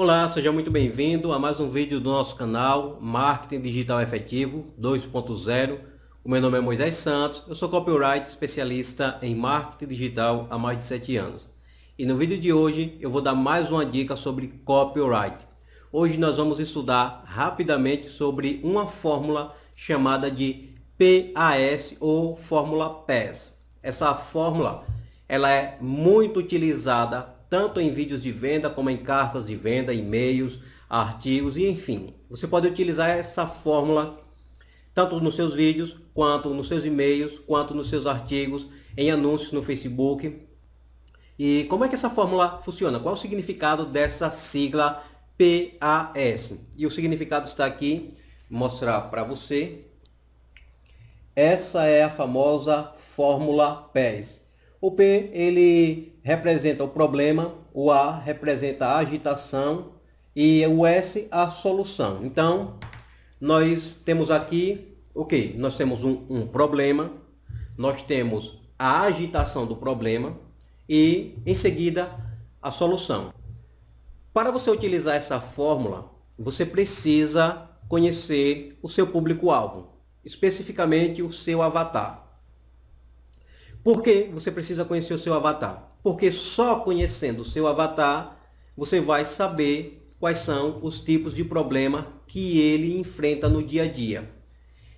Olá, seja muito bem-vindo a mais um vídeo do nosso canal Marketing Digital Efetivo 2.0. O meu nome é Moisés Santos, eu sou copyright especialista em marketing digital há mais de 7 anos. E no vídeo de hoje eu vou dar mais uma dica sobre copyright. Hoje nós vamos estudar rapidamente sobre uma fórmula chamada de PAS ou fórmula PAS. Essa fórmula ela é muito utilizada tanto em vídeos de venda como em cartas de venda, e-mails, artigos e enfim. Você pode utilizar essa fórmula tanto nos seus vídeos, quanto nos seus e-mails, quanto nos seus artigos, em anúncios no Facebook. E como é que essa fórmula funciona? Qual é o significado dessa sigla PAS? E o significado está aqui, mostrar para você. Essa é a famosa fórmula PES. O P ele representa o problema, o A representa a agitação e o S a solução. Então, nós temos aqui o okay, que? Nós temos um, um problema, nós temos a agitação do problema e, em seguida, a solução. Para você utilizar essa fórmula, você precisa conhecer o seu público-alvo, especificamente o seu avatar. Por que você precisa conhecer o seu avatar? Porque só conhecendo o seu avatar você vai saber quais são os tipos de problema que ele enfrenta no dia a dia.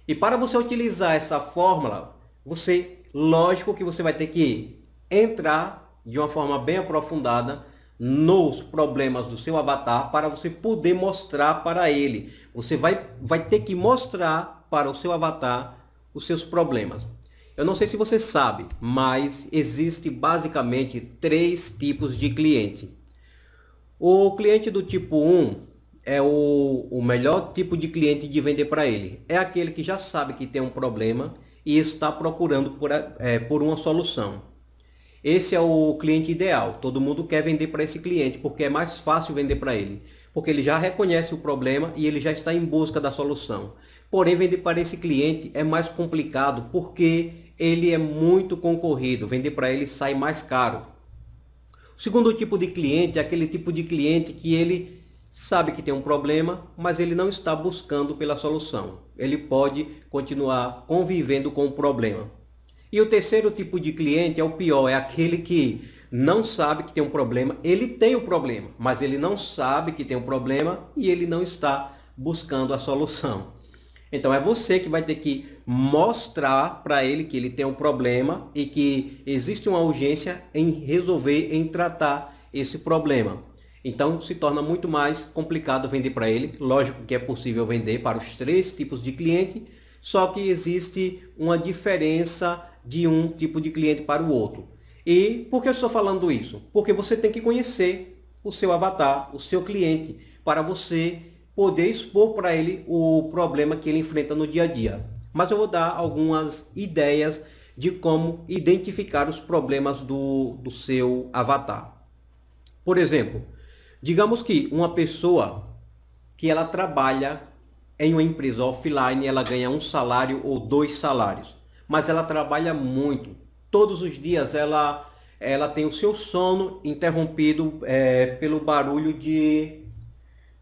E para você utilizar essa fórmula, você, lógico que você vai ter que entrar de uma forma bem aprofundada nos problemas do seu avatar para você poder mostrar para ele. Você vai, vai ter que mostrar para o seu avatar os seus problemas. Eu não sei se você sabe, mas existe basicamente três tipos de cliente. O cliente do tipo 1 é o, o melhor tipo de cliente de vender para ele. É aquele que já sabe que tem um problema e está procurando por, é, por uma solução. Esse é o cliente ideal. Todo mundo quer vender para esse cliente porque é mais fácil vender para ele. Porque ele já reconhece o problema e ele já está em busca da solução. Porém, vender para esse cliente é mais complicado porque ele é muito concorrido. Vender para ele sai mais caro. O segundo tipo de cliente é aquele tipo de cliente que ele sabe que tem um problema, mas ele não está buscando pela solução. Ele pode continuar convivendo com o problema. E o terceiro tipo de cliente é o pior, é aquele que não sabe que tem um problema, ele tem o um problema, mas ele não sabe que tem um problema e ele não está buscando a solução. Então é você que vai ter que mostrar para ele que ele tem um problema e que existe uma urgência em resolver, em tratar esse problema. Então se torna muito mais complicado vender para ele. Lógico que é possível vender para os três tipos de cliente, só que existe uma diferença de um tipo de cliente para o outro. E por que eu estou falando isso? Porque você tem que conhecer o seu avatar, o seu cliente, para você poder expor para ele o problema que ele enfrenta no dia a dia. Mas eu vou dar algumas ideias de como identificar os problemas do, do seu avatar. Por exemplo, digamos que uma pessoa que ela trabalha em uma empresa offline, ela ganha um salário ou dois salários, mas ela trabalha muito. Todos os dias ela ela tem o seu sono interrompido é, pelo barulho de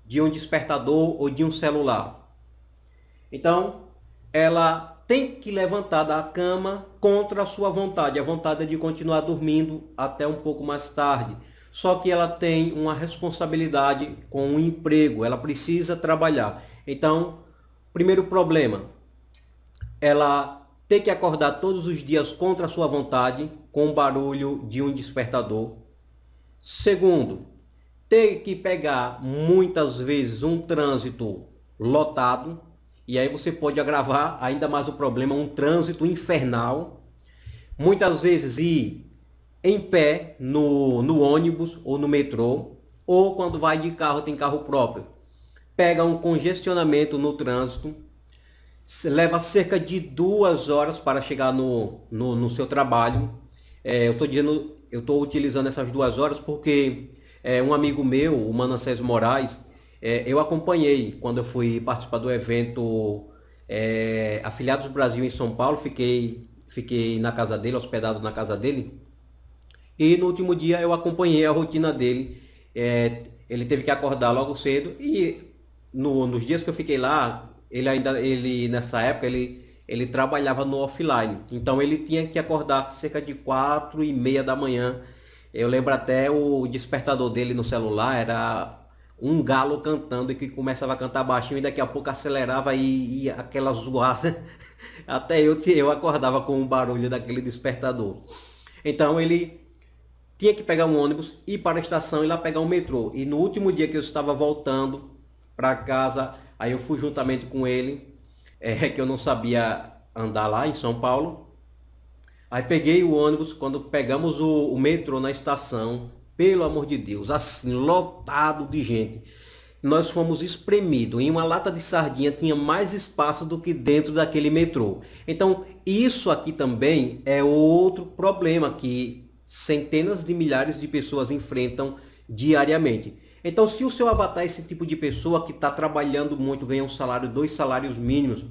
de um despertador ou de um celular. Então, ela tem que levantar da cama contra a sua vontade, a vontade é de continuar dormindo até um pouco mais tarde. Só que ela tem uma responsabilidade com o emprego, ela precisa trabalhar. Então, primeiro problema, ela tem que acordar todos os dias contra a sua vontade, com o barulho de um despertador. Segundo, ter que pegar muitas vezes um trânsito lotado, e aí você pode agravar ainda mais o problema, um trânsito infernal, muitas vezes ir em pé no, no ônibus ou no metrô, ou quando vai de carro, tem carro próprio, pega um congestionamento no trânsito, leva cerca de duas horas para chegar no, no, no seu trabalho. É, eu estou dizendo, eu estou utilizando essas duas horas porque é, um amigo meu, o Manassés Moraes, é, eu acompanhei quando eu fui participar do evento é, Afiliados do Brasil em São Paulo, fiquei, fiquei na casa dele, hospedado na casa dele. E no último dia eu acompanhei a rotina dele. É, ele teve que acordar logo cedo e no, nos dias que eu fiquei lá, ele ainda, ele nessa época, ele, ele trabalhava no offline. Então ele tinha que acordar cerca de quatro e meia da manhã eu lembro até o despertador dele no celular era um galo cantando e que começava a cantar baixinho e daqui a pouco acelerava e, e aquela zoada. Até eu, eu acordava com o barulho daquele despertador. Então ele tinha que pegar um ônibus, ir para a estação e lá pegar um metrô. E no último dia que eu estava voltando para casa, aí eu fui juntamente com ele, é, que eu não sabia andar lá em São Paulo. Aí peguei o ônibus, quando pegamos o, o metrô na estação, pelo amor de Deus, assim, lotado de gente. Nós fomos espremidos. Em uma lata de sardinha tinha mais espaço do que dentro daquele metrô. Então, isso aqui também é outro problema que centenas de milhares de pessoas enfrentam diariamente. Então, se o seu avatar é esse tipo de pessoa que está trabalhando muito, ganha um salário, dois salários mínimos,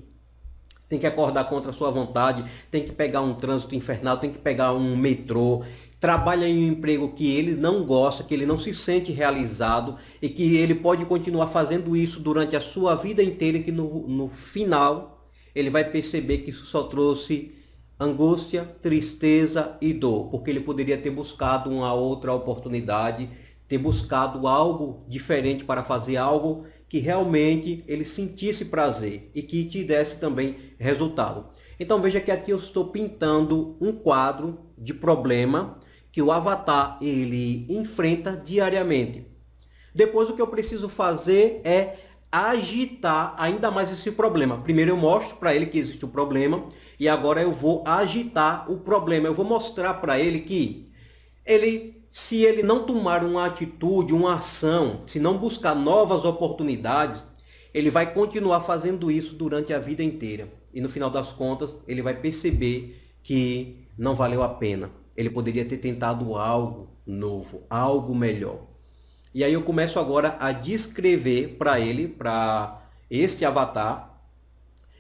tem que acordar contra a sua vontade, tem que pegar um trânsito infernal, tem que pegar um metrô, trabalha em um emprego que ele não gosta, que ele não se sente realizado e que ele pode continuar fazendo isso durante a sua vida inteira e que no, no final ele vai perceber que isso só trouxe angústia, tristeza e dor, porque ele poderia ter buscado uma outra oportunidade, ter buscado algo diferente para fazer algo que realmente ele sentisse prazer e que te desse também resultado. Então veja que aqui eu estou pintando um quadro de problema que o avatar ele enfrenta diariamente. Depois o que eu preciso fazer é agitar ainda mais esse problema. Primeiro eu mostro para ele que existe o um problema e agora eu vou agitar o problema. Eu vou mostrar para ele que ele se ele não tomar uma atitude, uma ação, se não buscar novas oportunidades, ele vai continuar fazendo isso durante a vida inteira. E no final das contas, ele vai perceber que não valeu a pena. Ele poderia ter tentado algo novo, algo melhor. E aí eu começo agora a descrever para ele, para este avatar,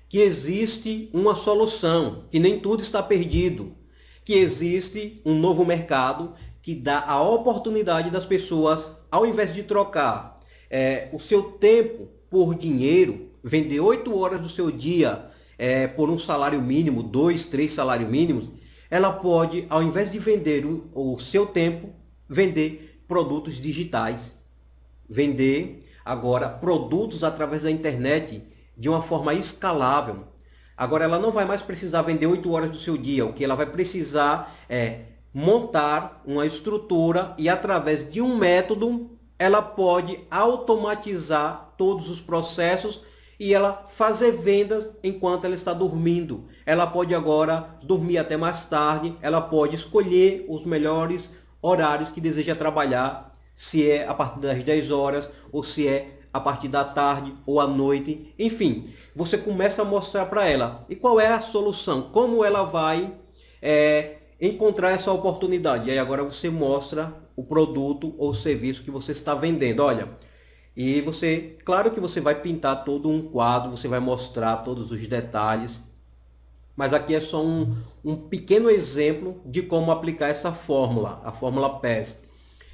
que existe uma solução, que nem tudo está perdido, que existe um novo mercado, que dá a oportunidade das pessoas, ao invés de trocar é, o seu tempo por dinheiro, vender 8 horas do seu dia é, por um salário mínimo, dois, três salários mínimos, ela pode, ao invés de vender o, o seu tempo, vender produtos digitais, vender agora produtos através da internet de uma forma escalável. Agora ela não vai mais precisar vender 8 horas do seu dia, o que ela vai precisar é montar uma estrutura e através de um método ela pode automatizar todos os processos e ela fazer vendas enquanto ela está dormindo. Ela pode agora dormir até mais tarde, ela pode escolher os melhores horários que deseja trabalhar, se é a partir das 10 horas ou se é a partir da tarde ou à noite, enfim, você começa a mostrar para ela. E qual é a solução? Como ela vai é, encontrar essa oportunidade. E aí agora você mostra o produto ou serviço que você está vendendo. Olha, e você, claro que você vai pintar todo um quadro, você vai mostrar todos os detalhes, mas aqui é só um, um pequeno exemplo de como aplicar essa fórmula, a fórmula PES.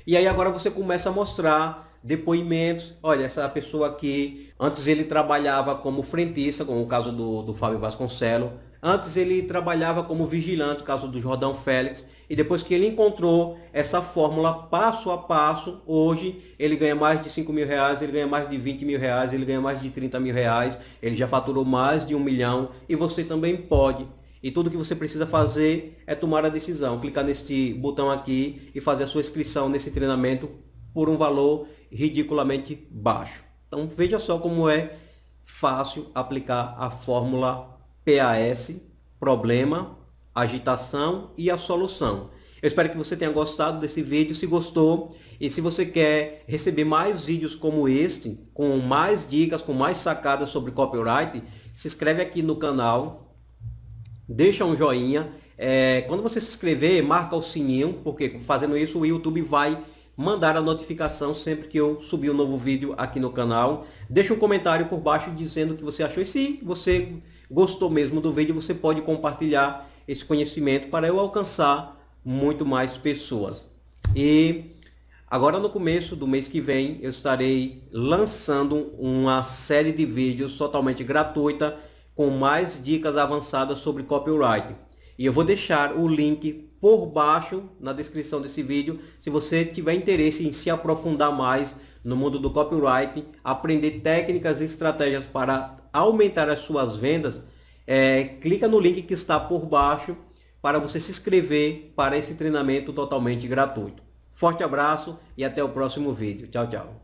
E aí agora você começa a mostrar depoimentos. Olha, essa pessoa aqui, antes ele trabalhava como frentista, como o caso do, do Fábio Vasconcelos, Antes ele trabalhava como vigilante, caso do Jordão Félix, e depois que ele encontrou essa fórmula passo a passo, hoje ele ganha mais de 5 mil reais, ele ganha mais de 20 mil reais, ele ganha mais de 30 mil reais, ele já faturou mais de um milhão e você também pode. E tudo que você precisa fazer é tomar a decisão, clicar neste botão aqui e fazer a sua inscrição nesse treinamento por um valor ridiculamente baixo. Então veja só como é fácil aplicar a fórmula PAS, problema, agitação e a solução. Eu espero que você tenha gostado desse vídeo. Se gostou e se você quer receber mais vídeos como este, com mais dicas, com mais sacadas sobre copyright, se inscreve aqui no canal, deixa um joinha. É, quando você se inscrever, marca o sininho, porque fazendo isso o YouTube vai mandar a notificação sempre que eu subir um novo vídeo aqui no canal. Deixa um comentário por baixo dizendo o que você achou. E se você gostou mesmo do vídeo, você pode compartilhar esse conhecimento para eu alcançar muito mais pessoas. E agora no começo do mês que vem eu estarei lançando uma série de vídeos totalmente gratuita com mais dicas avançadas sobre copyright. E eu vou deixar o link por baixo na descrição desse vídeo se você tiver interesse em se aprofundar mais no mundo do copyright, aprender técnicas e estratégias para aumentar as suas vendas, é, clica no link que está por baixo para você se inscrever para esse treinamento totalmente gratuito. Forte abraço e até o próximo vídeo. Tchau, tchau.